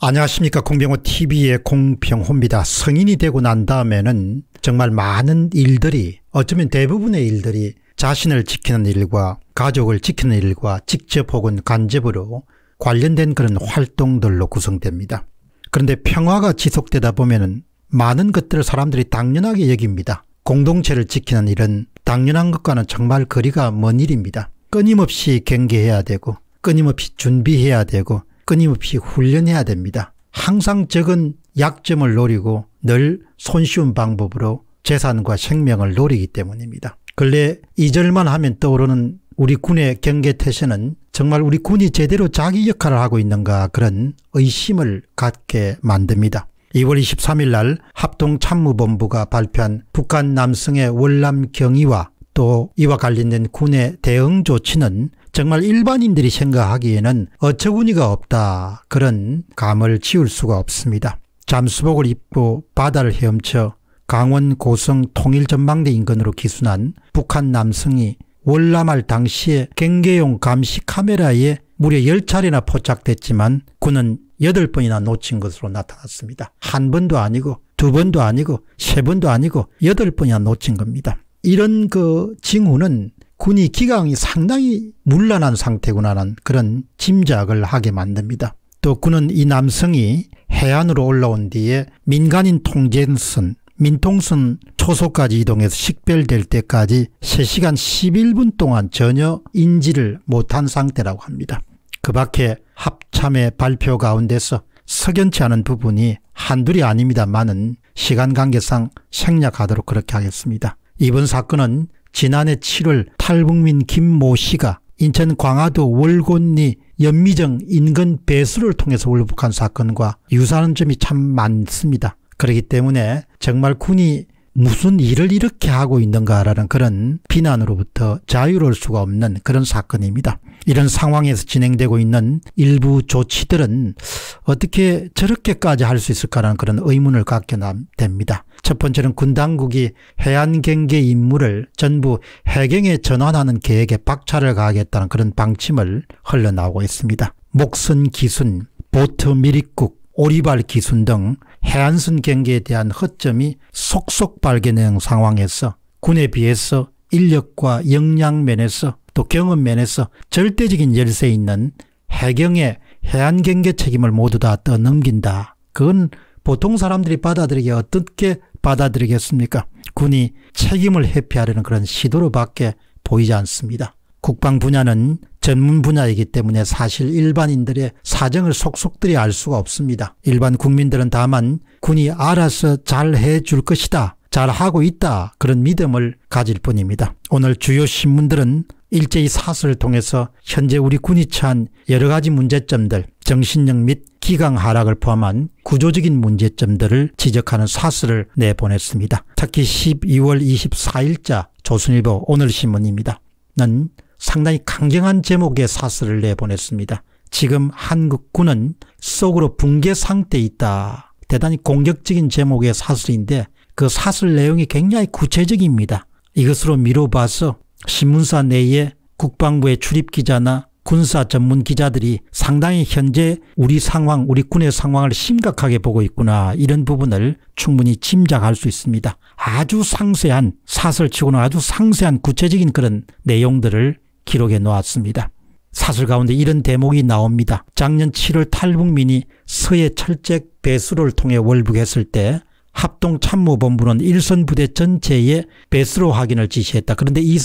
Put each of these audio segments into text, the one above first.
안녕하십니까 공병호 tv의 공병호입니다. 성인이 되고 난 다음에는 정말 많은 일들이 어쩌면 대부분의 일들이 자신을 지키는 일과 가족을 지키는 일과 직접 혹은 간접으로 관련된 그런 활동들로 구성됩니다. 그런데 평화가 지속되다 보면 많은 것들을 사람들이 당연하게 여깁니다. 공동체를 지키는 일은 당연한 것과는 정말 거리가 먼 일입니다. 끊임없이 경계해야 되고 끊임없이 준비해야 되고 끊임없이 훈련해야 됩니다. 항상 적은 약점을 노리고 늘 손쉬운 방법으로 재산과 생명을 노리기 때문입니다. 근래 2절만 하면 떠오르는 우리 군의 경계태세는 정말 우리 군이 제대로 자기 역할을 하고 있는가 그런 의심을 갖게 만듭니다. 2월 23일 날 합동참모본부가 발표한 북한 남성의 월남 경위와 또 이와 관련된 군의 대응 조치는 정말 일반인들이 생각하기에는 어처구니가 없다 그런 감을 지울 수가 없습니다. 잠수복을 입고 바다를 헤엄쳐 강원 고성 통일전망대 인근으로 기순한 북한 남성이 월남할 당시에 경계용 감시 카메라에 무려 10차례나 포착됐지만 군은 8번이나 놓친 것으로 나타났습니다. 한 번도 아니고 두 번도 아니고 세 번도 아니고 8번이나 놓친 겁니다. 이런 그 징후는 군이 기강이 상당히 문란한상태구나는 그런 짐작을 하게 만듭니다. 또 군은 이 남성이 해안으로 올라온 뒤에 민간인 통제선 민통선 초소까지 이동해서 식별될 때까지 3시간 11분 동안 전혀 인지를 못한 상태라고 합니다. 그 밖에 합참의 발표 가운데서 석연치 않은 부분이 한둘이 아닙니다만은 시간 관계상 생략하도록 그렇게 하겠습니다. 이번 사건은 지난해 7월 탈북민 김 모 씨가 인천 광화도 월곤리 연미정 인근 배수를 통해서 월북한 사건과 유사한 점이 참 많습니다. 그렇기 때문에 정말 군이 무슨 일을 이렇게 하고 있는가라는 그런 비난으로부터 자유로울 수가 없는 그런 사건입니다. 이런 상황에서 진행되고 있는 일부 조치들은 어떻게 저렇게까지 할 수 있을까라는 그런 의문을 갖게 됩니다. 첫 번째는 군 당국이 해안 경계 임무를 전부 해경에 전환하는 계획에 박차를 가하겠다는 그런 방침을 흘러나오고 있습니다. 목선 기순, 보트 미리국, 오리발 기순 등 해안선 경계에 대한 허점이 속속 발견된 상황에서 군에 비해서 인력과 역량 면에서 또 경험 면에서 절대적인 열세 있는 해경의 해안 경계 책임을 모두 다 떠넘긴다. 그건 보통 사람들이 받아들이기 어떻게 받아들이겠습니까? 군이 책임을 회피하려는 그런 시도로밖에 보이지 않습니다. 국방 분야는 전문 분야이기 때문에 사실 일반인들의 사정을 속속들이 알 수가 없습니다. 일반 국민들은 다만 군이 알아서 잘 해줄 것이다. 잘 하고 있다. 그런 믿음을 가질 뿐입니다. 오늘 주요 신문들은 일제히 사설을 통해서 현재 우리 군이 처한 여러 가지 문제점들 정신력 및 기강 하락을 포함한 구조적인 문제점들을 지적하는 사설을 내보냈습니다. 특히 12월 24일자 조선일보 오늘신문입니다. 는 상당히 강경한 제목의 사설을 내보냈습니다. 지금 한국군은 속으로 붕괴 상태에 있다. 대단히 공격적인 제목의 사설인데 그 사설 내용이 굉장히 구체적입니다. 이것으로 미뤄봐서 신문사 내에 국방부의 출입기자나 군사 전문 기자들이 상당히 현재 우리 상황, 우리 군의 상황을 심각하게 보고 있구나 이런 부분을 충분히 짐작할 수 있습니다. 아주 상세한 사설치고는 아주 상세한 구체적인 그런 내용들을 기록해 놓았습니다. 사설 가운데 이런 대목이 나옵니다. 작년 7월 탈북민이 서해 철책 배수를 통해 월북했을 때 합동참모본부는 일선 부대 전체에 배수로 확인을 지시했다. 그런데 이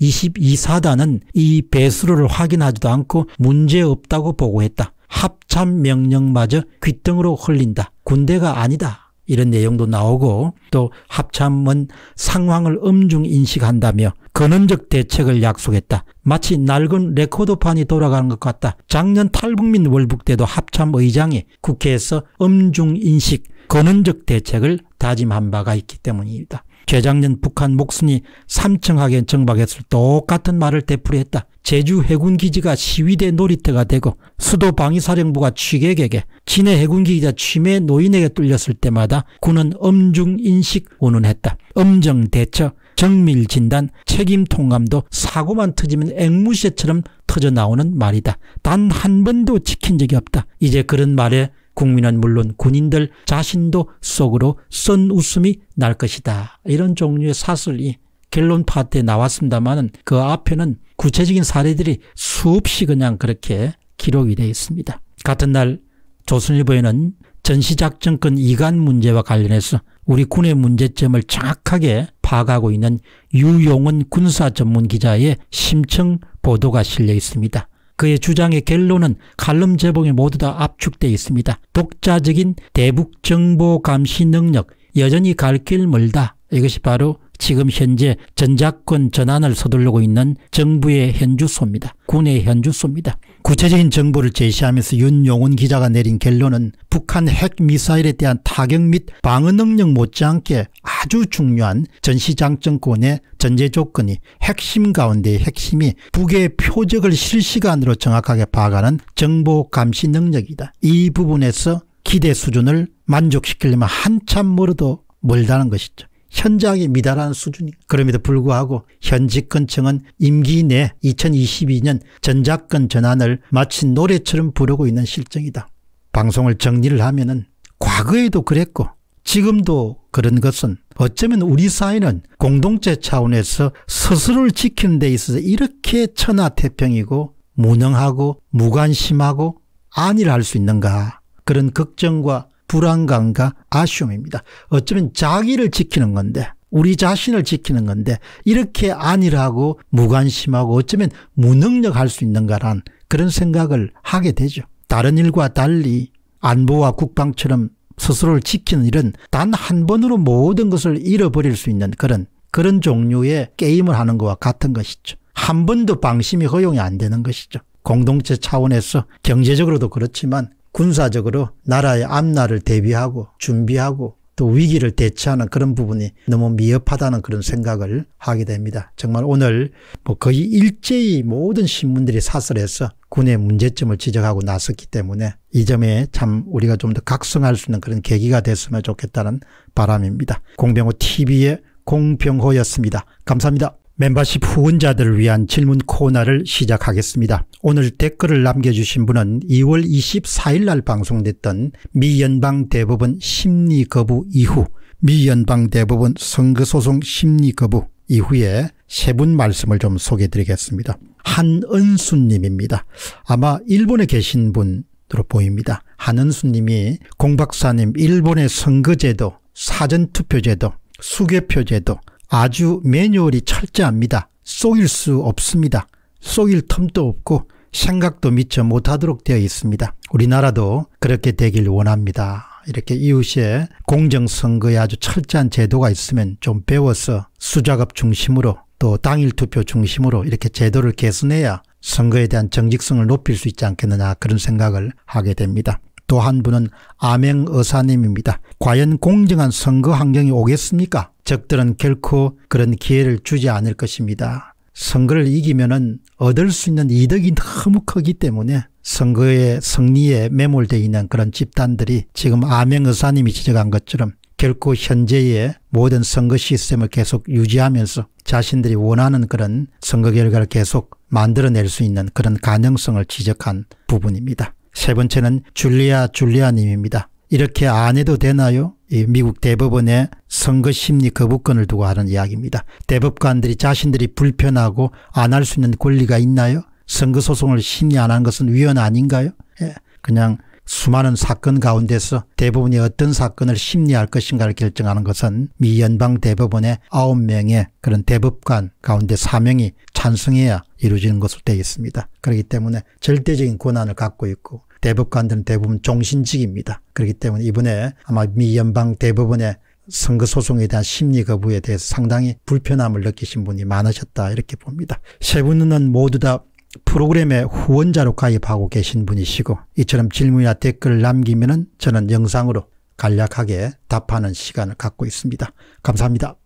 22사단은 이 배수로를 확인하지도 않고 문제없다고 보고했다. 합참 명령마저 귓등으로 흘린다. 군대가 아니다. 이런 내용도 나오고 또 합참은 상황을 엄중 인식한다며 근원적 대책을 약속했다. 마치 낡은 레코드판이 돌아가는 것 같다. 작년 탈북민 월북 때도 합참 의장이 국회에서 엄중 인식, 근원적 대책을 다짐한 바가 있기 때문입니다 재작년 북한 목순이 삼층 하연 정박했을 똑같은 말을 되풀이했다. 제주 해군기지가 시위대 놀이터가 되고 수도 방위사령부가 취객에게 진해 해군기지가 침해 노인에게 뚫렸을 때마다 군은 엄중인식 운운했다. 엄정대처, 정밀진단, 책임통감도 사고만 터지면 앵무새처럼 터져나오는 말이다. 단 한 번도 지킨 적이 없다. 이제 그런 말에 국민은 물론 군인들 자신도 속으로 쓴 웃음이 날 것이다. 이런 종류의 사슬이 결론 파트에 나왔습니다만은 그 앞에는 구체적인 사례들이 수없이 그냥 그렇게 기록이 되어 있습니다. 같은 날 조선일보에는 전시작전권 이관 문제와 관련해서 우리 군의 문제점을 정확하게 파악하고 있는 유용은 군사 전문 기자의 심층 보도가 실려 있습니다. 그의 주장의 결론은 칼럼 제목에 모두 다 압축되어 있습니다. 독자적인 대북 정보 감시 능력 여전히 갈 길 멀다. 이것이 바로 지금 현재 전작권 전환을 서둘르고 있는 정부의 현주소입니다. 군의 현주소입니다. 구체적인 정보를 제시하면서 윤용훈 기자가 내린 결론은 북한 핵미사일에 대한 타격 및 방어 능력 못지않게 아주 중요한 전시장정권의 전제조건이 핵심 가운데의 핵심이 북의 표적을 실시간으로 정확하게 파악하는 정보감시 능력이다. 이 부분에서 기대 수준을 만족시키려면 한참 멀어도 멀다는 것이죠. 현장하 미달한 수준이 그럼에도 불구하고 현직근청은 임기 내 2022년 전작권 전환을 마치 노래처럼 부르고 있는 실정이다. 방송을 정리를 하면 은 과거에도 그랬고 지금도 그런 것은 어쩌면 우리 사회는 공동체 차원에서 스스로를 지키는 데 있어서 이렇게 천하태평이고 무능하고 무관심하고 안일할 수 있는가 그런 걱정과 불안감과 아쉬움입니다. 어쩌면 자기를 지키는 건데 우리 자신을 지키는 건데 이렇게 안일하고 무관심하고 어쩌면 무능력할 수 있는가란 그런 생각을 하게 되죠. 다른 일과 달리 안보와 국방처럼 스스로를 지키는 일은 단 한 번으로 모든 것을 잃어버릴 수 있는 그런 그런 종류의 게임을 하는 것과 같은 것이죠. 한 번도 방심이 허용이 안 되는 것이죠. 공동체 차원에서 경제적으로도 그렇지만 군사적으로 나라의 앞날을 대비하고 준비하고 또 위기를 대처하는 그런 부분이 너무 미흡하다는 그런 생각을 하게 됩니다. 정말 오늘 뭐 거의 일제히 모든 신문들이 사설해서 군의 문제점을 지적하고 나섰기 때문에 이 점에 참 우리가 좀 더 각성할 수 있는 그런 계기가 됐으면 좋겠다는 바람입니다. 공병호 TV의 공병호였습니다. 감사합니다. 멤버십 후원자들을 위한 질문 코너를 시작하겠습니다. 오늘 댓글을 남겨주신 분은 2월 24일 날 방송됐던 미 연방 대법원 심리 거부 이후 미 연방 대법원 선거소송 심리 거부 이후에 세 분 말씀을 좀 소개해드리겠습니다. 한은수님입니다. 아마 일본에 계신 분으로 보입니다. 한은수님이 공박사님 일본의 선거제도 사전투표제도 수개표제도 아주 매뉴얼이 철저합니다. 속일 수 없습니다. 속일 틈도 없고 생각도 미처 못하도록 되어 있습니다. 우리나라도 그렇게 되길 원합니다. 이렇게 이웃에 공정선거에 아주 철저한 제도가 있으면 좀 배워서 수작업 중심으로 또 당일 투표 중심으로 이렇게 제도를 개선해야 선거에 대한 정직성을 높일 수 있지 않겠느냐 그런 생각을 하게 됩니다. 또 한 분은 아맹 의사님입니다. 과연 공정한 선거 환경이 오겠습니까? 적들은 결코 그런 기회를 주지 않을 것입니다. 선거를 이기면은 얻을 수 있는 이득이 너무 크기 때문에 선거의 승리에 매몰되어 있는 그런 집단들이 지금 아명 의사님이 지적한 것처럼 결코 현재의 모든 선거 시스템을 계속 유지하면서 자신들이 원하는 그런 선거 결과를 계속 만들어낼 수 있는 그런 가능성을 지적한 부분입니다. 세 번째는 줄리아 줄리아님입니다. 이렇게 안 해도 되나요? 미국 대법원의 선거심리 거부권을 두고 하는 이야기입니다. 대법관들이 자신들이 불편하고 안 할 수 있는 권리가 있나요? 선거소송을 심리 안 한 것은 위헌 아닌가요? 예. 그냥 수많은 사건 가운데서 대부분이 어떤 사건을 심리할 것인가를 결정하는 것은 미 연방 대법원의 9명의 그런 대법관 가운데 4명이 찬성해야 이루어지는 것으로 되어 있습니다. 그렇기 때문에 절대적인 권한을 갖고 있고 대법관들은 대부분 종신직입니다. 그렇기 때문에 이번에 아마 미 연방 대법원의 선거 소송에 대한 심리 거부에 대해서 상당히 불편함을 느끼신 분이 많으셨다 이렇게 봅니다. 세 분은 모두 다 프로그램의 후원자로 가입하고 계신 분이시고 이처럼 질문이나 댓글을 남기면 저는 영상으로 간략하게 답하는 시간을 갖고 있습니다. 감사합니다.